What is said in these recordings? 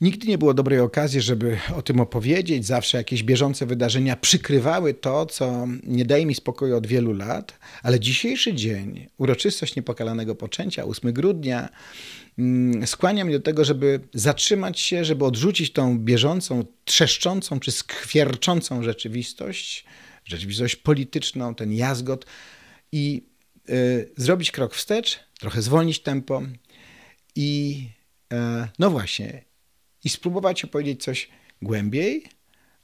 Nigdy nie było dobrej okazji, żeby o tym opowiedzieć. Zawsze jakieś bieżące wydarzenia przykrywały to, co nie daje mi spokoju od wielu lat, ale dzisiejszy dzień, uroczystość niepokalanego poczęcia, 8 grudnia, mm, skłania mnie do tego, żeby zatrzymać się, żeby odrzucić tą bieżącą, trzeszczącą czy skwierczącą rzeczywistość, rzeczywistość polityczną, ten jazgot i y, zrobić krok wstecz, trochę zwolnić tempo i e, no właśnie, i spróbować opowiedzieć coś głębiej,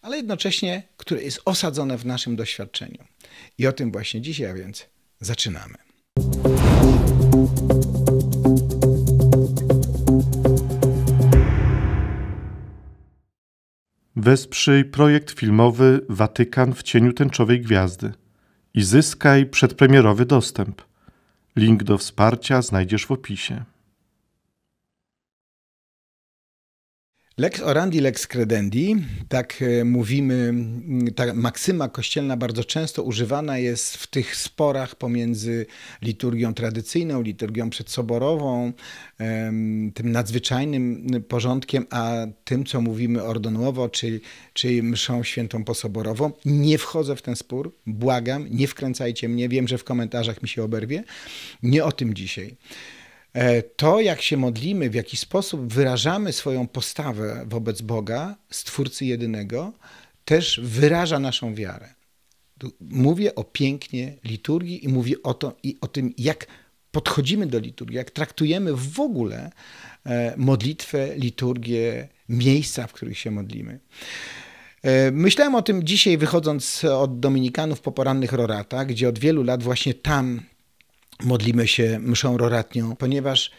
ale jednocześnie, które jest osadzone w naszym doświadczeniu. I o tym właśnie dzisiaj, a więc zaczynamy. Wesprzyj projekt filmowy Watykan w cieniu tęczowej gwiazdy i zyskaj przedpremierowy dostęp. Link do wsparcia znajdziesz w opisie. Lex orandi, lex credendi, tak e, mówimy, ta maksyma kościelna bardzo często używana jest w tych sporach pomiędzy liturgią tradycyjną, liturgią przedsoborową, tym nadzwyczajnym porządkiem, a tym, co mówimy ordonowo, czyli, czyli mszą świętą posoborową. Nie wchodzę w ten spór, błagam, nie wkręcajcie mnie, wiem, że w komentarzach mi się oberwie. Nie o tym dzisiaj. E, to, jak się modlimy, w jaki sposób wyrażamy swoją postawę wobec Boga, Stwórcy Jedynego, też wyraża naszą wiarę. Mówię o pięknie liturgii i mówię o, to, i o tym, jak podchodzimy do liturgii, jak traktujemy w ogóle e, modlitwę, liturgię, miejsca, w których się modlimy. E, myślałem o tym dzisiaj, wychodząc od Dominikanów po porannych roratach, gdzie od wielu lat właśnie tam modlimy się mszą roratnią, ponieważ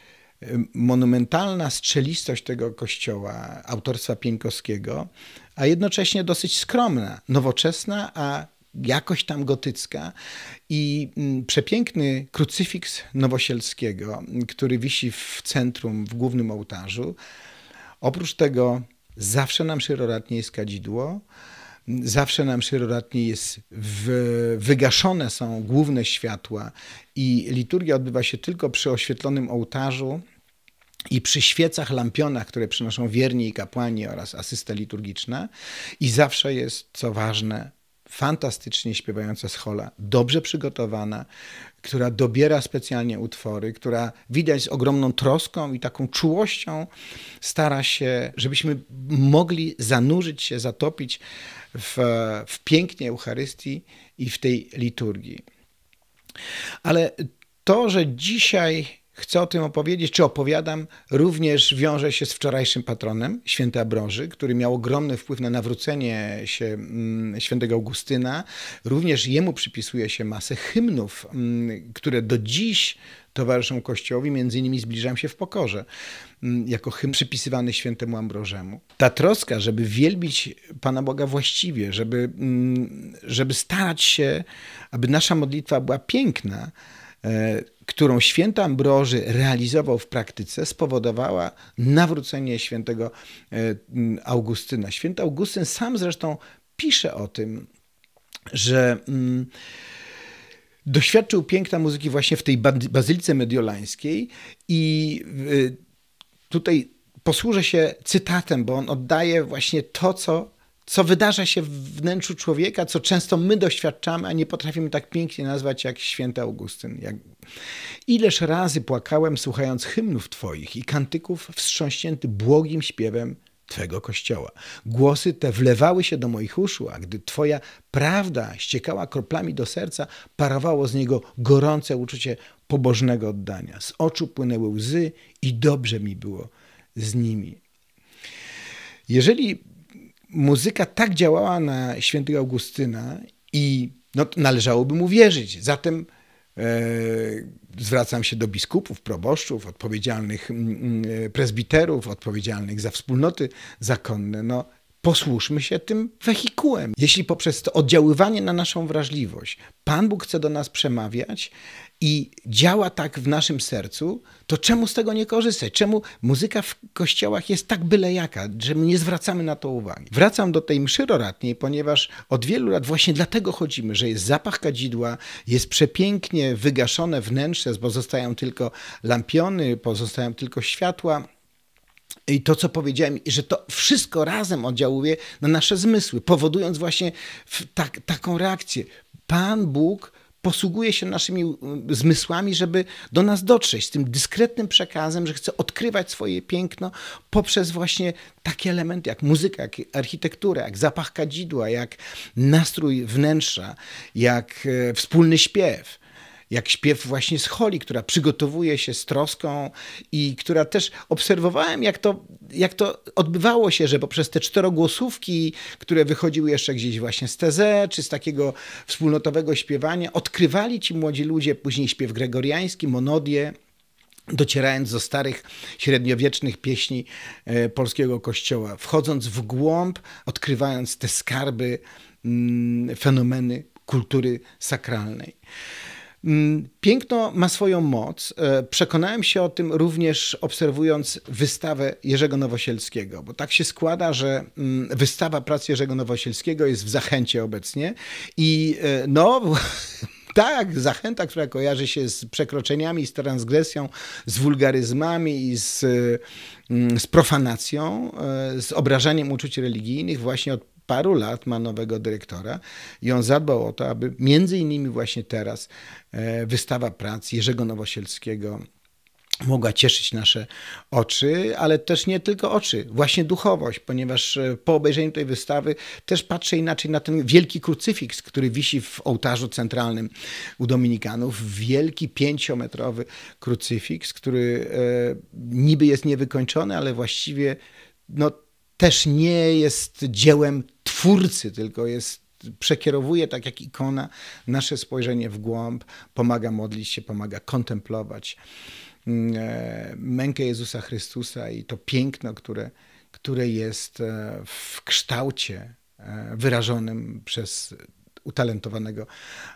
y, monumentalna strzelistość tego kościoła autorstwa Pieńkowskiego, a jednocześnie dosyć skromna, nowoczesna, a jakoś tam gotycka i mm, przepiękny krucyfiks Nowosielskiego, który wisi w centrum, w głównym ołtarzu. Oprócz tego zawsze nam szyroratnie jest kadzidło, zawsze nam szyroratnie jest w, wygaszone są główne światła i liturgia odbywa się tylko przy oświetlonym ołtarzu i przy świecach, lampionach, które przynoszą wierni i kapłani oraz asysta liturgiczna i zawsze jest, co ważne, fantastycznie śpiewająca schola, dobrze przygotowana, która dobiera specjalnie utwory, która widać z ogromną troską i taką czułością stara się, żebyśmy mogli zanurzyć się, zatopić w, w pięknie Eucharystii i w tej liturgii. Ale to, że dzisiaj chcę o tym opowiedzieć, czy opowiadam, również wiąże się z wczorajszym patronem, święty Abrąży, który miał ogromny wpływ na nawrócenie się mm, świętego Augustyna. Również jemu przypisuje się masę hymnów, mm, które do dziś towarzyszą Kościołowi, między innymi Zbliżam się w pokorze, mm, jako hymn przypisywany świętemu Ambrożemu. Ta troska, żeby wielbić Pana Boga właściwie, żeby, żeby starać się, aby nasza modlitwa była piękna, e, którą święty Ambroży realizował w praktyce, spowodowała nawrócenie świętego e, Augustyna. Święty Augustyn sam zresztą pisze o tym, że mm, doświadczył piękna muzyki właśnie w tej bazylice mediolańskiej i e, tutaj posłużę się cytatem, bo on oddaje właśnie to, co co wydarza się w wnętrzu człowieka, co często my doświadczamy, a nie potrafimy tak pięknie nazwać jak święty Augustyn. Jak... Ileż razy płakałem słuchając hymnów Twoich i kantyków wstrząśnięty błogim śpiewem Twego Kościoła. Głosy te wlewały się do moich uszu, a gdy Twoja prawda ściekała kroplami do serca, parowało z niego gorące uczucie pobożnego oddania. Z oczu płynęły łzy i dobrze mi było z nimi. Jeżeli muzyka tak działała na świętego Augustyna i no, należałoby mu wierzyć. Zatem e, zwracam się do biskupów, proboszczów, odpowiedzialnych mm, mm, e, presbiterów, odpowiedzialnych za wspólnoty zakonne. No, posłuszmy się tym wehikułem. Jeśli poprzez to oddziaływanie na naszą wrażliwość Pan Bóg chce do nas przemawiać i działa tak w naszym sercu, to czemu z tego nie korzystać? Czemu muzyka w kościołach jest tak byle jaka, że my nie zwracamy na to uwagi? Wracam do tej mszy roratniej, ponieważ od wielu lat właśnie dlatego chodzimy, że jest zapach kadzidła, jest przepięknie wygaszone wnętrze, pozostają tylko lampiony, pozostają tylko światła i to, co powiedziałem, że to wszystko razem oddziałuje na nasze zmysły, powodując właśnie tak, taką reakcję. Pan Bóg posługuje się naszymi zmysłami, żeby do nas dotrzeć z tym dyskretnym przekazem, że chce odkrywać swoje piękno poprzez właśnie takie elementy jak muzyka, jak architektura, jak zapach kadzidła, jak nastrój wnętrza, jak e, wspólny śpiew jak śpiew właśnie z Holi, która przygotowuje się z troską i która też obserwowałem, jak to, jak to odbywało się, że poprzez te czterogłosówki, które wychodziły jeszcze gdzieś właśnie z TZ, czy z takiego wspólnotowego śpiewania, odkrywali ci młodzi ludzie później śpiew gregoriański, monodie, docierając do starych, średniowiecznych pieśni e, polskiego kościoła, wchodząc w głąb, odkrywając te skarby, mm, fenomeny kultury sakralnej. Mm, piękno ma swoją moc. E, przekonałem się o tym również obserwując wystawę Jerzego Nowosielskiego, bo tak się składa, że mm, wystawa prac Jerzego Nowosielskiego jest w zachęcie obecnie i e, no tak, zachęta, która kojarzy się z przekroczeniami, z transgresją, z wulgaryzmami i z, mm, z profanacją, e, z obrażaniem uczuć religijnych, właśnie od paru lat ma nowego dyrektora i on zadbał o to, aby między innymi właśnie teraz e, wystawa prac Jerzego Nowosielskiego mogła cieszyć nasze oczy, ale też nie tylko oczy, właśnie duchowość, ponieważ e, po obejrzeniu tej wystawy też patrzę inaczej na ten wielki krucyfiks, który wisi w ołtarzu centralnym u Dominikanów. Wielki pięciometrowy krucyfiks, który e, niby jest niewykończony, ale właściwie no, też nie jest dziełem twórcy, tylko jest przekierowuje, tak jak ikona, nasze spojrzenie w głąb, pomaga modlić się, pomaga kontemplować mm, e, mękę Jezusa Chrystusa i to piękno, które, które jest e, w kształcie e, wyrażonym przez utalentowanego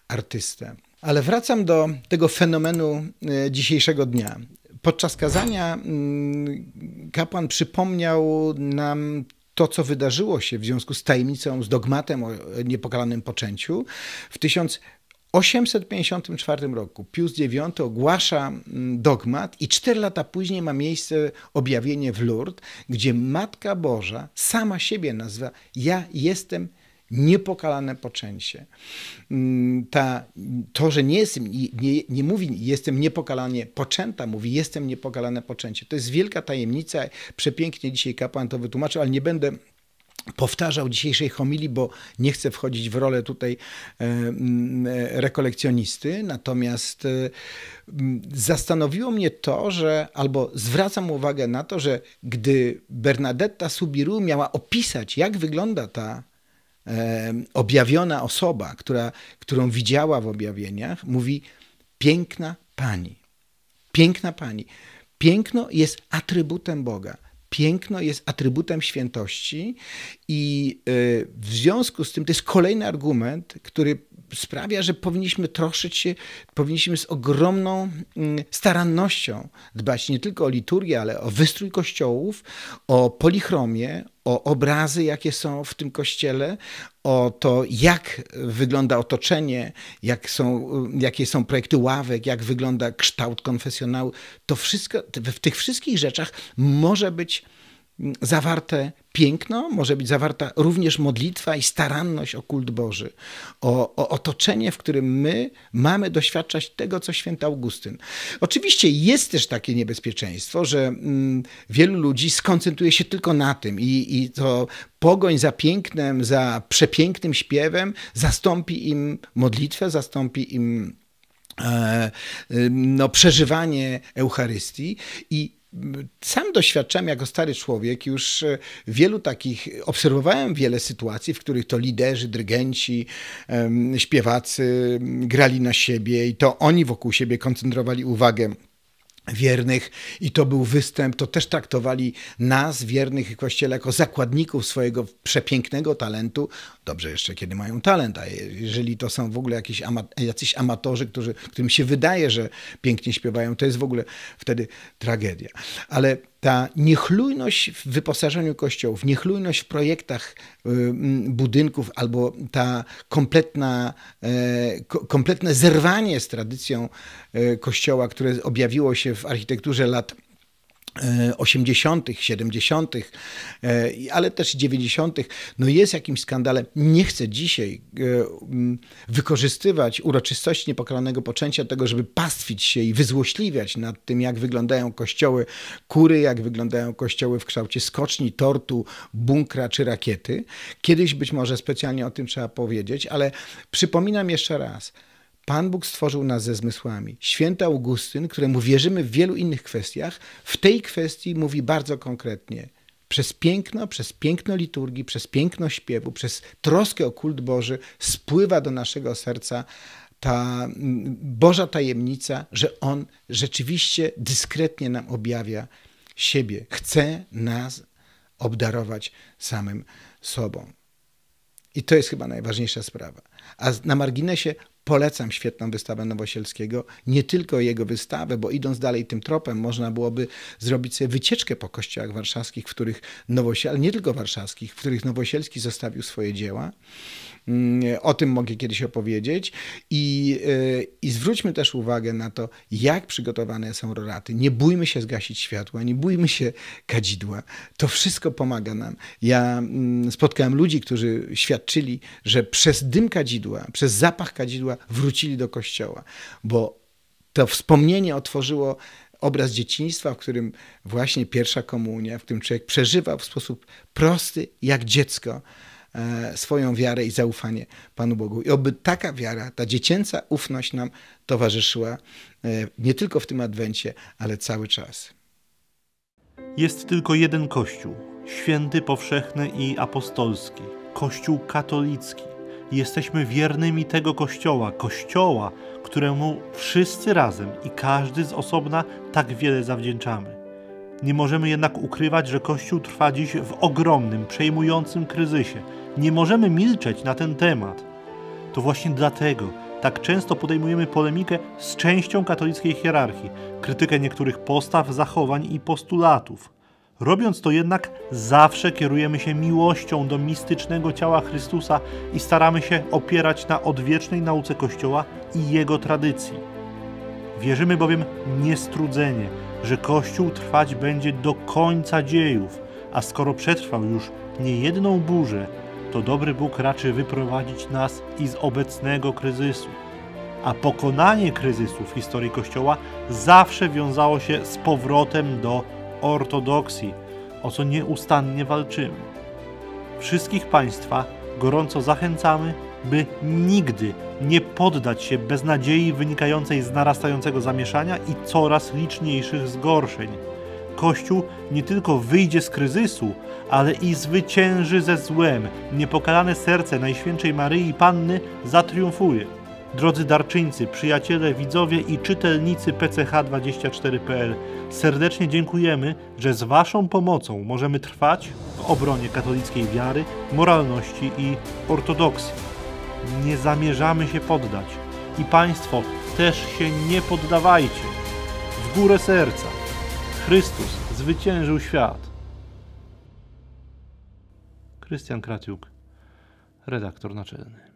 artystę. Ale wracam do tego fenomenu dzisiejszego dnia. Podczas kazania mm, kapłan przypomniał nam to, co wydarzyło się w związku z tajemnicą, z dogmatem o niepokalanym poczęciu. W 1854 roku Pius IX ogłasza mm, dogmat i cztery lata później ma miejsce objawienie w Lourdes, gdzie Matka Boża sama siebie nazywa ja jestem niepokalane poczęcie. Mm, ta, to, że nie, jestem, nie, nie mówi jestem niepokalanie poczęta, mówi jestem niepokalane poczęcie. To jest wielka tajemnica. Przepięknie dzisiaj kapłan to wytłumaczył, ale nie będę powtarzał dzisiejszej homilii, bo nie chcę wchodzić w rolę tutaj e, mm, e, rekolekcjonisty, natomiast e, mm, zastanowiło mnie to, że albo zwracam uwagę na to, że gdy Bernadetta Subiru miała opisać, jak wygląda ta objawiona osoba, która, którą widziała w objawieniach, mówi: Piękna pani, piękna pani. Piękno jest atrybutem Boga. Piękno jest atrybutem świętości i y, związku z tym to jest kolejny argument, który sprawia, że powinniśmy troszczyć się, powinniśmy z ogromną mm, starannością dbać nie tylko o liturgię, ale o wystrój kościołów, o polichromię, o obrazy, jakie są w tym kościele, o to, jak wygląda otoczenie, jak są, mm, jakie są projekty ławek, jak wygląda kształt konfesjonału. To wszystko, w tych wszystkich rzeczach może być zawarte piękno, może być zawarta również modlitwa i staranność o kult Boży, o, o, otoczenie, w którym my mamy doświadczać tego, co święty Augustyn. Oczywiście jest też takie niebezpieczeństwo, że mm, wielu ludzi skoncentruje się tylko na tym i, i to pogoń za pięknem, za przepięknym śpiewem zastąpi im modlitwę, zastąpi im e, no, przeżywanie Eucharystii i sam doświadczam jako stary człowiek już e, wielu takich, obserwowałem wiele sytuacji, w których to liderzy, dyrygenci, śpiewacy grali na siebie i to oni wokół siebie koncentrowali uwagę wiernych i to był występ, to też traktowali nas, wiernych i Kościele, jako zakładników swojego przepięknego talentu Dobrze jeszcze, kiedy mają talent, a jeżeli to są w ogóle jakieś ama jacyś amatorzy, którzy, którym się wydaje, że pięknie śpiewają, to jest w ogóle wtedy tragedia. Ale ta niechlujność w wyposażeniu kościołów, niechlujność w projektach y, budynków albo ta kompletna, e, kompletne zerwanie z tradycją e, kościoła, które objawiło się w architekturze lat 80., e, 70., e, ale też 90., no jest jakimś skandalem. Nie chcę dzisiaj e, wykorzystywać uroczystości niepokalanego poczęcia do tego, żeby pastwić się i wyzłośliwiać nad tym, jak wyglądają kościoły kury, jak wyglądają kościoły w kształcie skoczni, tortu, bunkra czy rakiety. Kiedyś być może specjalnie o tym trzeba powiedzieć, ale przypominam jeszcze raz – Pan Bóg stworzył nas ze zmysłami. Święty Augustyn, któremu wierzymy w wielu innych kwestiach, w tej kwestii mówi bardzo konkretnie. Przez piękno, przez piękno liturgii, przez piękno śpiewu, przez troskę o kult Boży spływa do naszego serca ta mm, Boża tajemnica, że On rzeczywiście dyskretnie nam objawia siebie. Chce nas obdarować samym sobą. I to jest chyba najważniejsza sprawa. A na marginesie Polecam świetną wystawę Nowosielskiego, nie tylko jego wystawę, bo idąc dalej tym tropem, można byłoby zrobić sobie wycieczkę po kościołach warszawskich, w których Nowosiel, nie tylko warszawskich, w których Nowosielski zostawił swoje dzieła. Mm, o tym mogę kiedyś opowiedzieć. I, e, I zwróćmy też uwagę na to, jak przygotowane są roraty. Nie bójmy się zgasić światła, nie bójmy się kadzidła. To wszystko pomaga nam. Ja mm, spotkałem ludzi, którzy świadczyli, że przez dym kadzidła, przez zapach kadzidła, Kościoła, wrócili do Kościoła, bo to wspomnienie otworzyło obraz dzieciństwa, w którym właśnie pierwsza komunia, w którym człowiek przeżywał w sposób prosty, jak dziecko, e, swoją wiarę i zaufanie Panu Bogu. I oby taka wiara, ta dziecięca ufność nam towarzyszyła e, nie tylko w tym adwencie, ale cały czas. Jest tylko jeden Kościół, święty, powszechny i apostolski, Kościół katolicki jesteśmy wiernymi tego Kościoła, Kościoła, któremu wszyscy razem i każdy z osobna tak wiele zawdzięczamy. Nie możemy jednak ukrywać, że Kościół trwa dziś w ogromnym, przejmującym kryzysie. Nie możemy milczeć na ten temat. To właśnie dlatego tak często podejmujemy polemikę z częścią katolickiej hierarchii, krytykę niektórych postaw, zachowań i postulatów. Robiąc to jednak, zawsze kierujemy się miłością do mistycznego ciała Chrystusa i staramy się opierać na odwiecznej nauce Kościoła i jego tradycji. Wierzymy bowiem niestrudzenie, że Kościół trwać będzie do końca dziejów, a skoro przetrwał już niejedną burzę, to dobry Bóg raczy wyprowadzić nas i z obecnego kryzysu. A pokonanie kryzysu w historii Kościoła zawsze wiązało się z powrotem do ortodoksji, o co nieustannie walczymy. Wszystkich Państwa gorąco zachęcamy, by nigdy nie poddać się beznadziei wynikającej z narastającego zamieszania i coraz liczniejszych zgorszeń. Kościół nie tylko wyjdzie z kryzysu, ale i zwycięży ze złem. Niepokalane serce Najświętszej Maryi Panny zatriumfuje. Drodzy darczyńcy, przyjaciele, widzowie i czytelnicy PCH24.pl, serdecznie dziękujemy, że z Waszą pomocą możemy trwać w obronie katolickiej wiary, moralności i ortodoksji. Nie zamierzamy się poddać i Państwo też się nie poddawajcie. W górę serca. Chrystus zwyciężył świat. Krystian Kraciuk, redaktor naczelny.